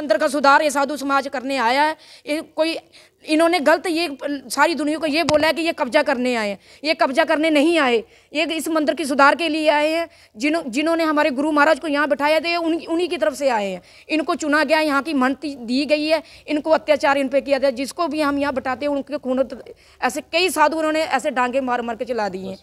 मंदिर का सुधार ये साधु समाज करने आया है ये कोई इन्होंने गलत ये सारी दुनिया को ये बोला है कि ये कब्जा करने आए हैं ये कब्जा करने नहीं आए ये इस मंदिर के सुधार के लिए आए हैं जिन्हों जिन्होंने हमारे गुरु महाराज को यहाँ बिठाया थे उन उन्हीं की तरफ से आए हैं इनको चुना गया यहाँ की मनती दी गई है इनको अत्याचार इन पर किया गया जिसको भी हम यहाँ बिठाते हैं उनके खून ऐसे कई साधु उन्होंने ऐसे डांगे मार मार के चला दिए हैं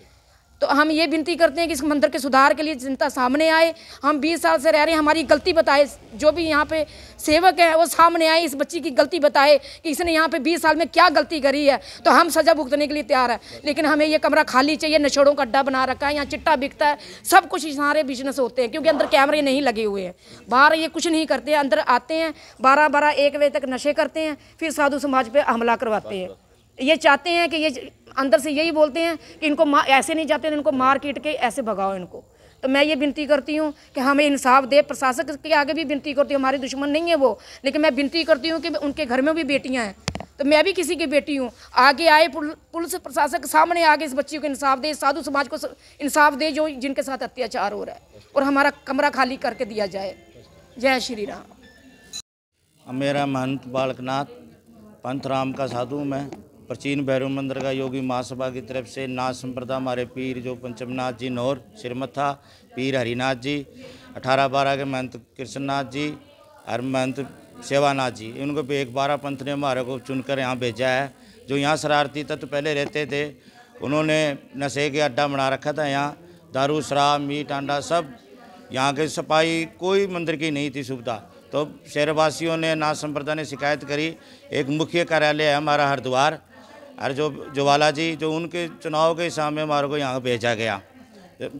तो हम ये विनती करते हैं कि इस मंदिर के सुधार के लिए जनता सामने आए हम 20 साल से रह रहे हैं हमारी गलती बताए जो भी यहाँ पे सेवक है वो सामने आए इस बच्ची की गलती बताए कि इसने यहाँ पे 20 साल में क्या गलती करी है तो हम सज़ा भुगतने के लिए तैयार है लेकिन हमें ये कमरा खाली चाहिए नशोड़ों का अड्डा बना रखा है यहाँ चिट्टा बिकता है सब कुछ सारे बिजनेस होते हैं क्योंकि अंदर कैमरे नहीं लगे हुए हैं बाहर ये कुछ नहीं करते अंदर आते हैं बारह बारह एक बजे तक नशे करते हैं फिर साधु समाज पर हमला करवाते हैं ये चाहते हैं कि ये अंदर से यही बोलते हैं कि इनको ऐसे नहीं जाते इनको मार कीट के ऐसे भगाओ इनको तो मैं ये विनती करती हूँ कि हमें इंसाफ दे प्रशासक के आगे भी विनती करती हूँ हमारे दुश्मन नहीं है वो लेकिन मैं विनती करती हूँ कि उनके घर में भी बेटियाँ हैं तो मैं भी किसी की बेटी हूँ आगे आए पुलिस प्रशासक सामने आगे इस बच्ची को इंसाफ दे साधु समाज को इंसाफ दे जो जिनके साथ अत्याचार हो रहा है और हमारा कमरा खाली करके दिया जाए जय श्री राम मेरा महंत बालकनाथ पंथ राम का साधु मैं प्राचीन भैरव मंदिर का योगी महासभा की तरफ से नाथ संप्रदा हमारे पीर जो पंचमनाथ जी नौर श्रीमथा पीर हरिनाथ जी अठारह बारह के महंत कृष्णनाथ जी और महंत सेवानाथ जी इनको भी एक बारह पंथ ने हमारे को चुनकर यहाँ भेजा है जो यहाँ शरारती तत्व तो पहले रहते थे उन्होंने नशे के अड्डा बना रखा था यहाँ दारू शराब मीट अंडा सब यहाँ के सफाई कोई मंदिर की नहीं थी सुविधा तो शहरवासियों ने नाथ संप्रदा ने शिकायत करी एक मुख्य कार्यालय है हमारा हरिद्वार और जो ज्वाला जी जो उनके चुनाव के हिसाब में हमारे को यहाँ भेजा गया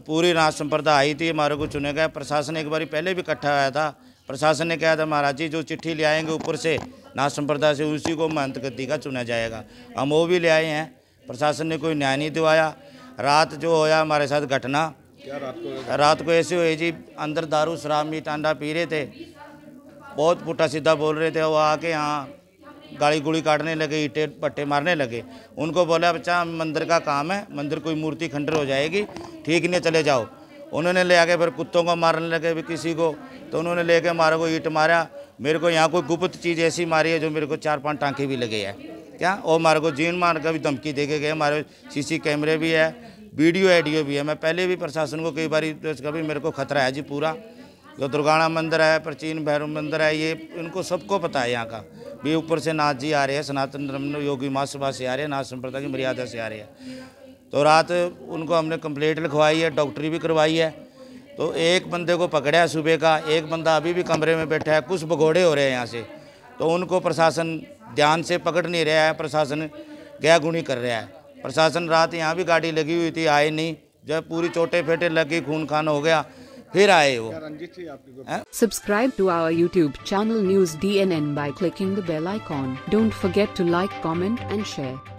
पूरी राज संप्रदा आई थी हमारे को चुने गया प्रशासन एक बार पहले भी इकट्ठा आया था प्रशासन ने कहा था महाराज जी जो चिट्ठी ले आएंगे ऊपर से नाथ संप्रदा से उसी को महंत गति का चुना जाएगा हम वो भी ले आए हैं प्रशासन ने कोई न्याय नहीं दिवाया रात जो होया हमारे साथ घटना रात को ऐसे हुए जी अंदर दारू शराब मीट अंडा पी रहे थे बहुत पुटा सीधा बोल रहे थे वो आके यहाँ गाड़ी गुड़ी काटने लगे ईटे पट्टे मारने लगे उनको बोला बच्चा मंदिर का काम है मंदिर कोई मूर्ति खंडर हो जाएगी ठीक नहीं चले जाओ उन्होंने ले आके फिर कुत्तों को मारने लगे भी किसी को तो उन्होंने ले कर मारे को ईट मारा मेरे को यहाँ कोई गुप्त चीज़ ऐसी मारी है जो मेरे को चार पाँच टाँके भी लगे है क्या और मारे को जीन मार का भी धमकी देखे गए हमारे सीसी कैमरे भी है वीडियो एडियो भी है मैं पहले भी प्रशासन को कई बार तो भी मेरे को खतरा है जी पूरा जो दुर्गाना मंदिर है प्राचीन भैरव मंदिर है ये इनको सबको पता है यहाँ का भी ऊपर से नाथ जी आ रहे हैं सनातन धर्म योगी मास सभा से आ रहे हैं नाथ संप्रदाय की मर्यादा से आ रहे हैं तो रात उनको हमने कंप्लेट लिखवाई है डॉक्टरी भी करवाई है तो एक बंदे को पकड़ा है सुबह का एक बंदा अभी भी कमरे में बैठा है कुछ भगोड़े हो रहे हैं यहाँ से तो उनको प्रशासन ध्यान से पकड़ नहीं रहा है प्रशासन गया गुणी कर रहा है प्रशासन रात यहाँ भी गाड़ी लगी हुई थी आए नहीं जब पूरी चोटे फेटे लगी खून खान हो गया फिर आए वो subscribe to our YouTube channel news D N N by clicking the bell icon don't forget to like comment and share